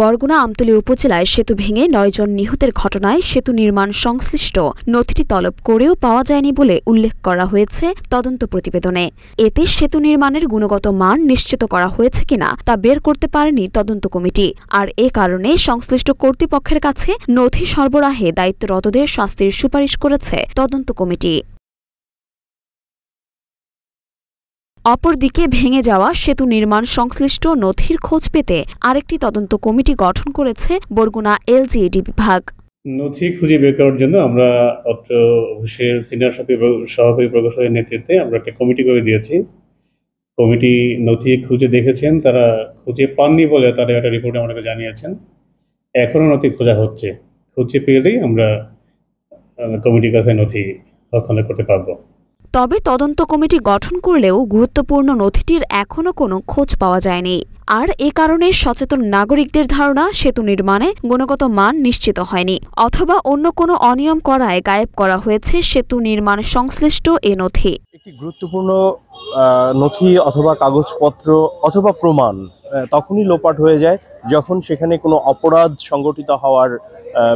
বরগুনা আমতলী উপজেলায় সেতু ভেঙে নয়জন নিহতের ঘটনায় সেতু নির্মাণ সংশ্লিষ্ট নথিটি তলব করেও পাওয়া যায়নি বলে উল্লেখ করা হয়েছে তদন্ত প্রতিবেদনে এতে সেতু নির্মাণের গুণগত মান নিশ্চিত করা হয়েছে কিনা তা বের করতে পারেনি তদন্ত কমিটি আর এ কারণে সংশ্লিষ্ট কর্তৃপক্ষের কাছে নথি সরবরাহে দায়িত্বরতদের শাস্তির সুপারিশ করেছে তদন্ত কমিটি অপরদিকে ভেঙে যাওয়া সেতু নির্মাণ সংশ্লিষ্ট নথির খোঁজ পেতে আরেকটি তদন্ত কমিটি গঠন করেছে বরগুনা এলজিইডি বিভাগ নথি খুঁজে বের করার জন্য আমরা অত্র অফিসের সিনিয়র সহকারী প্রকৌশলের নেতৃত্বে আমরা একটা কমিটি করে দিয়েছি কমিটি নথি খুঁজে দেখেছেন তারা খুঁজে পাননি বলে তাদের একটা রিপোর্টে আমাদেরকে জানিয়েছেন এখনও নথি খোঁজা হচ্ছে খুঁজে পেলেই আমরা কমিটির কাছে নথি হস্তান্তর করতে পারবো তবে তদন্ত কমিটি গঠন করলেও গুরুত্বপূর্ণ নথিটির এখনও কোনো খোঁজ পাওয়া যায়নি আর এ কারণে সচেতন নাগরিকদের ধারণা সেতু নির্মাণে গুণগত মান নিশ্চিত হয়নি অথবা অন্য কোনো অনিয়ম করায় গায়েব করা হয়েছে সেতু নির্মাণ সংশ্লিষ্ট এ নথি একটি গুরুত্বপূর্ণ নথি অথবা কাগজপত্র অথবা প্রমাণ তখনই লোপাট হয়ে যায় যখন সেখানে কোনো অপরাধ সংগঠিত হওয়ার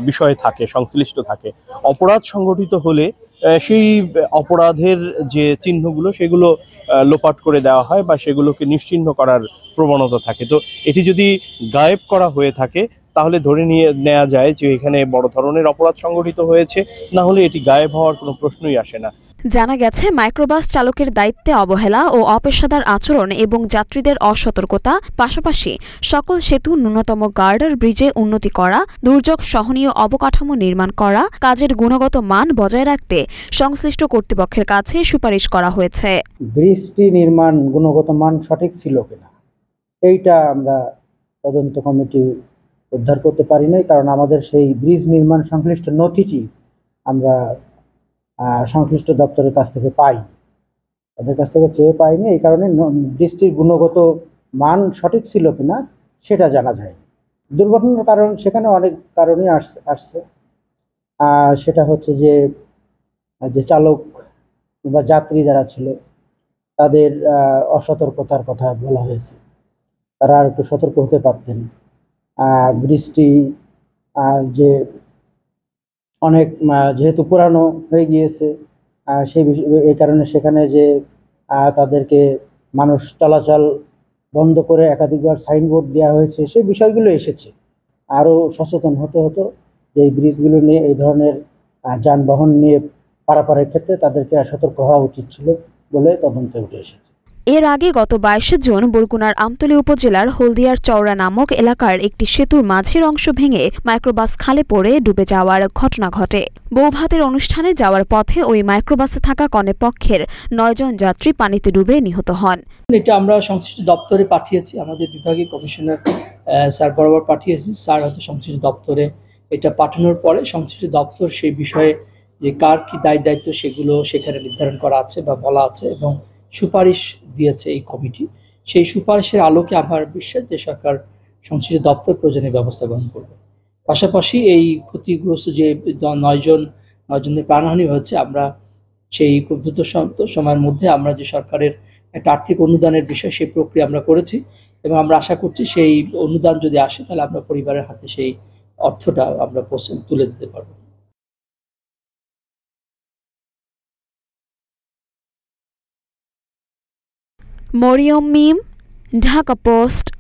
বিষয় থাকে সংশ্লিষ্ট থাকে অপরাধ সংগঠিত হলে সেই অপরাধের যে চিহ্নগুলো সেগুলো লোপাট করে দেওয়া হয় বা সেগুলোকে নিশ্চিহ্ন করার প্রবণতা থাকে তো এটি যদি গায়েব করা হয়ে থাকে তাহলে ধরে নিয়ে নেওয়া যায় যে এখানে বড় ধরনের অপরাধ সংগঠিত হয়েছে না হলে এটি গায়েব হওয়ার কোনো প্রশ্নই আসে না জানা গেছে মাইক্রোবাস চালকের দায়িত্বে অবহেলা ও অপেশাদার আচরণ এবং যাত্রীদের অসতর্কতা পাশাপাশি সকল সেতু ন্যূনতম গার্ডার ব্রিজে উন্নতি করা দুর্যোগ সহনীয় অবকাঠামো নির্মাণ করা কাজের গুণগত মান বজায় রাখতে সংশ্লিষ্ট কর্তৃপক্ষের কাছে সুপারিশ করা হয়েছে ব্রিজটি নির্মাণ গুণগত মান সঠিক ছিল কিনা এইটা আমরা তদন্ত কমিটি উদ্ধার করতে পারি নাই কারণ আমাদের সেই ব্রিজ নির্মাণ সংশ্লিষ্ট নথিটি আমরা সংশ্লিষ্ট দপ্তরের কাছ থেকে পাই তাদের কাছ থেকে চেয়ে পাইনি এই কারণে বৃষ্টির গুণগত মান সঠিক ছিল কিনা সেটা জানা যায় দুর্ঘটনার কারণ সেখানে অনেক কারণই আসছে আসছে সেটা হচ্ছে যে যে চালক কিংবা যাত্রী যারা ছিল তাদের অসতর্কতার কথা বলা হয়েছে তারা আর একটু সতর্ক হতে পারতেন বৃষ্টি যে অনেক যেহেতু পুরানো হয়ে গিয়েছে সেই এই কারণে সেখানে যে তাদেরকে মানুষ চলাচল বন্ধ করে একাধিকবার সাইনবোর্ড দেওয়া হয়েছে সেই বিষয়গুলো এসেছে আরও সচেতন হতে হতো যে এই ব্রিজগুলো নিয়ে এই ধরনের যানবাহন নিয়ে পারাপারের ক্ষেত্রে তাদেরকে সতর্ক হওয়া উচিত ছিল বলে তদন্তে উঠে এসেছে এর আগে গত বাইশে জুন বরগুনার আমতলী উপজেলার হলদিয়ার চওড়া নামক এলাকার একটি সেতুর মাঝের অংশ ভেঙে মাইক্রোবাস খালে পড়ে ডুবে যাওয়ার ঘটনা ঘটে বৌভাতের অনুষ্ঠানে যাওয়ার পথে ওই মাইক্রোবাসে থাকা কনেপক্ষের নয়জন যাত্রী পানিতে ডুবে নিহত হন এটা আমরা সংশ্লিষ্ট দপ্তরে পাঠিয়েছি আমাদের বিভাগীয় কমিশনার স্যার বরাবর পাঠিয়েছি স্যার হয়তো সংশ্লিষ্ট দপ্তরে এটা পাঠানোর পরে সংশ্লিষ্ট দপ্তর সেই বিষয়ে যে কার কি দায় দায়িত্ব সেগুলো সেখানে নির্ধারণ করা আছে বা বলা আছে এবং সুপারিশ দিয়েছে এই কমিটি সেই সুপারিশের আলোকে আমার বিশ্বাস যে সরকার সংশ্লিষ্ট দপ্তর প্রয়োজনীয় ব্যবস্থা গ্রহণ করবে পাশাপাশি এই ক্ষতিগ্রস্ত যে নয়জন নয়জনের প্রাণহানি হয়েছে আমরা সেই খুব দ্রুত সময়ের মধ্যে আমরা যে সরকারের একটা আর্থিক অনুদানের বিষয় সেই প্রক্রিয়া আমরা করেছি এবং আমরা আশা করছি সেই অনুদান যদি আসে তাহলে আমরা পরিবারের হাতে সেই অর্থটা আমরা তুলে দিতে পারবো মৰিয়ম মিম ঢাকা পোষ্ট